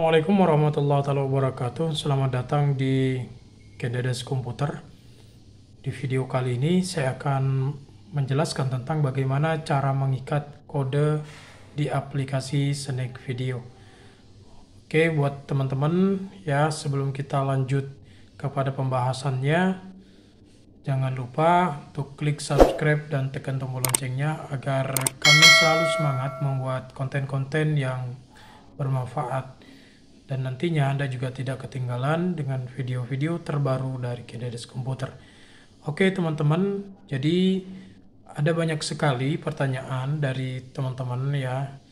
Assalamualaikum warahmatullahi wabarakatuh Selamat datang di Kendedes Komputer Di video kali ini saya akan menjelaskan tentang bagaimana cara mengikat kode di aplikasi Snake Video Oke buat teman-teman ya sebelum kita lanjut kepada pembahasannya Jangan lupa untuk klik subscribe dan tekan tombol loncengnya agar kami selalu semangat membuat konten-konten yang bermanfaat dan nantinya Anda juga tidak ketinggalan dengan video-video terbaru dari Kinesis Komputer. Oke teman-teman, jadi ada banyak sekali pertanyaan dari teman-teman ya.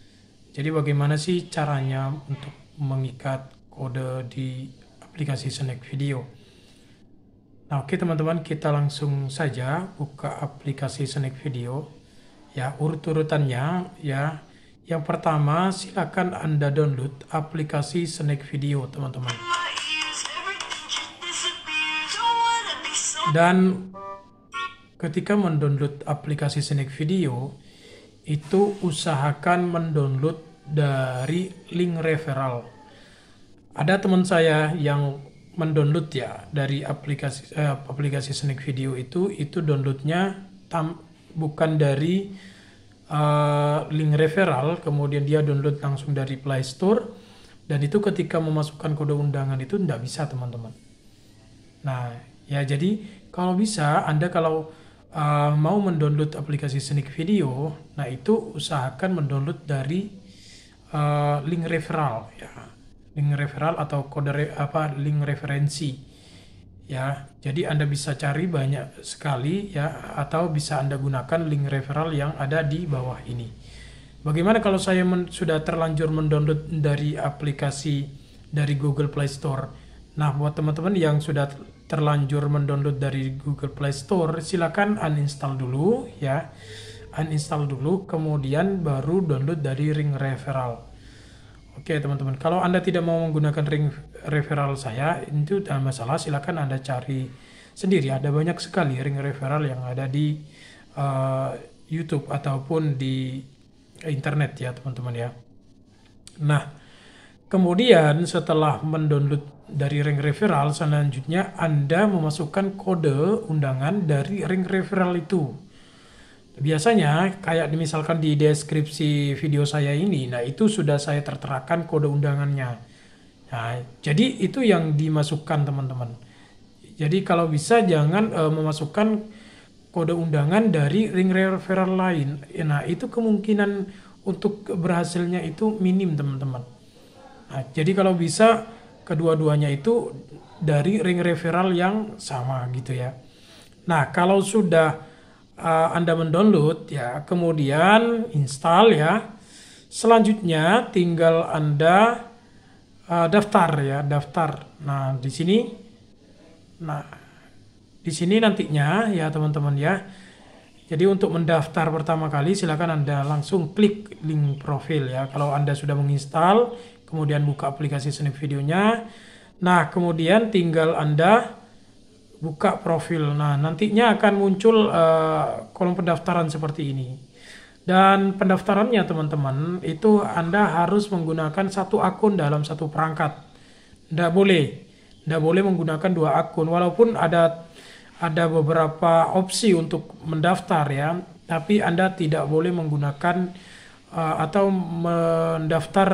Jadi bagaimana sih caranya untuk mengikat kode di aplikasi Snack Video? Nah oke teman-teman, kita langsung saja buka aplikasi Snack Video. Ya, urut-urutannya ya yang pertama, silakan Anda download aplikasi Snack Video, teman-teman. Dan ketika mendownload aplikasi Snack Video, itu usahakan mendownload dari link referral. Ada teman saya yang mendownload ya dari aplikasi eh, aplikasi Snack Video itu itu downloadnya tam, bukan dari uh, link referral, kemudian dia download langsung dari Play Store, dan itu ketika memasukkan kode undangan itu tidak bisa teman-teman. Nah, ya jadi kalau bisa Anda kalau uh, mau mendownload aplikasi Sneak Video, nah itu usahakan mendownload dari uh, link referral ya, link referral atau kode re apa link referensi ya. Jadi Anda bisa cari banyak sekali ya atau bisa Anda gunakan link referral yang ada di bawah ini. Bagaimana kalau saya men sudah terlanjur mendownload dari aplikasi dari Google Play Store? Nah, buat teman-teman yang sudah terlanjur mendownload dari Google Play Store, silakan uninstall dulu ya. Uninstall dulu kemudian baru download dari ring referral. Oke teman-teman, kalau Anda tidak mau menggunakan ring referral saya, itu tidak masalah, silakan Anda cari sendiri. Ada banyak sekali ring referral yang ada di uh, YouTube ataupun di internet ya teman-teman ya. Nah, kemudian setelah mendownload dari ring referral, selanjutnya Anda memasukkan kode undangan dari ring referral itu. Biasanya kayak misalkan di deskripsi video saya ini, nah itu sudah saya terterakan kode undangannya. Nah, jadi itu yang dimasukkan teman-teman. Jadi kalau bisa jangan uh, memasukkan kode undangan dari ring referral lain. Nah, itu kemungkinan untuk berhasilnya itu minim teman-teman. Nah, jadi kalau bisa kedua-duanya itu dari ring referral yang sama gitu ya. Nah, kalau sudah uh, Anda mendownload ya, kemudian install ya. Selanjutnya tinggal Anda uh, daftar ya, daftar. Nah, di sini nah di sini nantinya ya teman-teman ya. Jadi untuk mendaftar pertama kali silakan Anda langsung klik link profil ya. Kalau Anda sudah menginstal, kemudian buka aplikasi Snip videonya. Nah, kemudian tinggal Anda buka profil. Nah, nantinya akan muncul uh, kolom pendaftaran seperti ini. Dan pendaftarannya teman-teman, itu Anda harus menggunakan satu akun dalam satu perangkat. Tidak boleh. Tidak boleh menggunakan dua akun. Walaupun ada ada beberapa opsi untuk mendaftar ya, tapi Anda tidak boleh menggunakan uh, atau mendaftar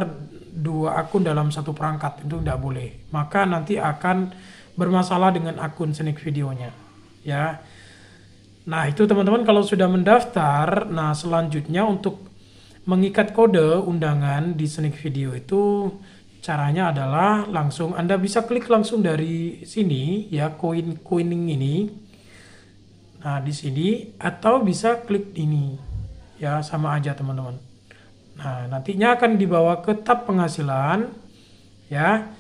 dua akun dalam satu perangkat. Itu tidak boleh. Maka nanti akan bermasalah dengan akun Snake videonya ya. Nah, itu teman-teman kalau sudah mendaftar, nah selanjutnya untuk mengikat kode undangan di Snake Video itu caranya adalah langsung Anda bisa klik langsung dari sini ya koin koining ini. Nah, di sini atau bisa klik ini. Ya, sama aja teman-teman. Nah, nantinya akan dibawa ke tab penghasilan ya.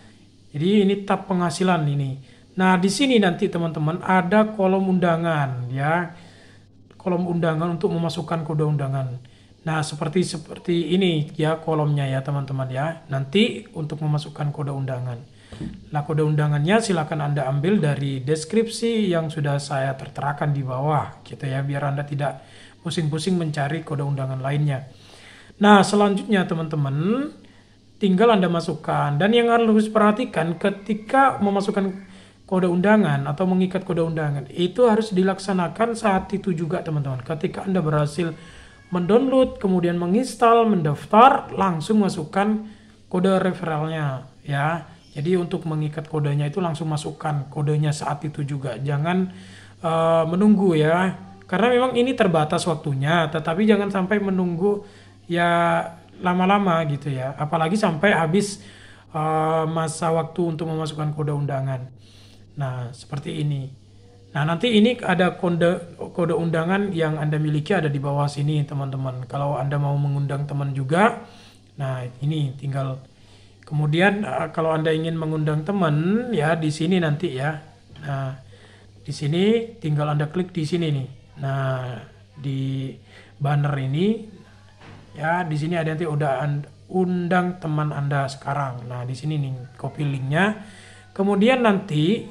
Jadi ini tab penghasilan ini. Nah, di sini nanti teman-teman ada kolom undangan ya. Kolom undangan untuk memasukkan kode undangan. Nah, seperti seperti ini ya kolomnya ya teman-teman ya. Nanti untuk memasukkan kode undangan. Nah, kode undangannya silakan Anda ambil dari deskripsi yang sudah saya terterakan di bawah gitu ya biar Anda tidak pusing-pusing mencari kode undangan lainnya. Nah, selanjutnya teman-teman tinggal Anda masukkan. Dan yang harus perhatikan ketika memasukkan kode undangan atau mengikat kode undangan itu harus dilaksanakan saat itu juga teman-teman. Ketika Anda berhasil mendownload, kemudian menginstal, mendaftar, langsung masukkan kode referralnya ya. Jadi untuk mengikat kodenya itu langsung masukkan kodenya saat itu juga. Jangan uh, menunggu ya. Karena memang ini terbatas waktunya, tetapi jangan sampai menunggu ya lama-lama gitu ya apalagi sampai habis uh, masa waktu untuk memasukkan kode undangan nah seperti ini nah nanti ini ada kode kode undangan yang anda miliki ada di bawah sini teman-teman kalau anda mau mengundang teman juga nah ini tinggal kemudian uh, kalau anda ingin mengundang teman ya di sini nanti ya nah di sini tinggal anda klik di sini nih nah di banner ini Ya, di sini ada nanti udah undang teman Anda sekarang. Nah, di sini nih copy linknya. Kemudian nanti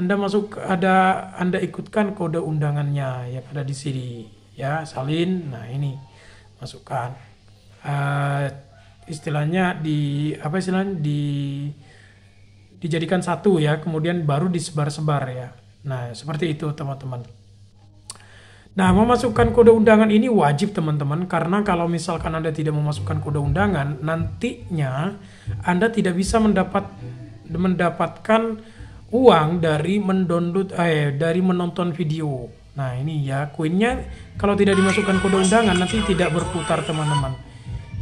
Anda masuk ada Anda ikutkan kode undangannya yang ada di sini ya, salin. Nah, ini masukkan. Uh, istilahnya di apa istilahnya di dijadikan satu ya, kemudian baru disebar-sebar ya. Nah, seperti itu teman-teman. Nah, memasukkan kode undangan ini wajib teman-teman karena kalau misalkan Anda tidak memasukkan kode undangan, nantinya Anda tidak bisa mendapat mendapatkan uang dari mendownload eh dari menonton video. Nah, ini ya koinnya kalau tidak dimasukkan kode undangan nanti tidak berputar teman-teman.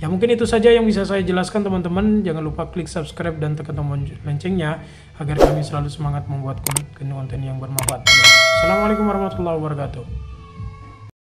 Ya mungkin itu saja yang bisa saya jelaskan teman-teman. Jangan lupa klik subscribe dan tekan tombol loncengnya agar kami selalu semangat membuat konten-konten yang bermanfaat. Assalamualaikum warahmatullahi wabarakatuh.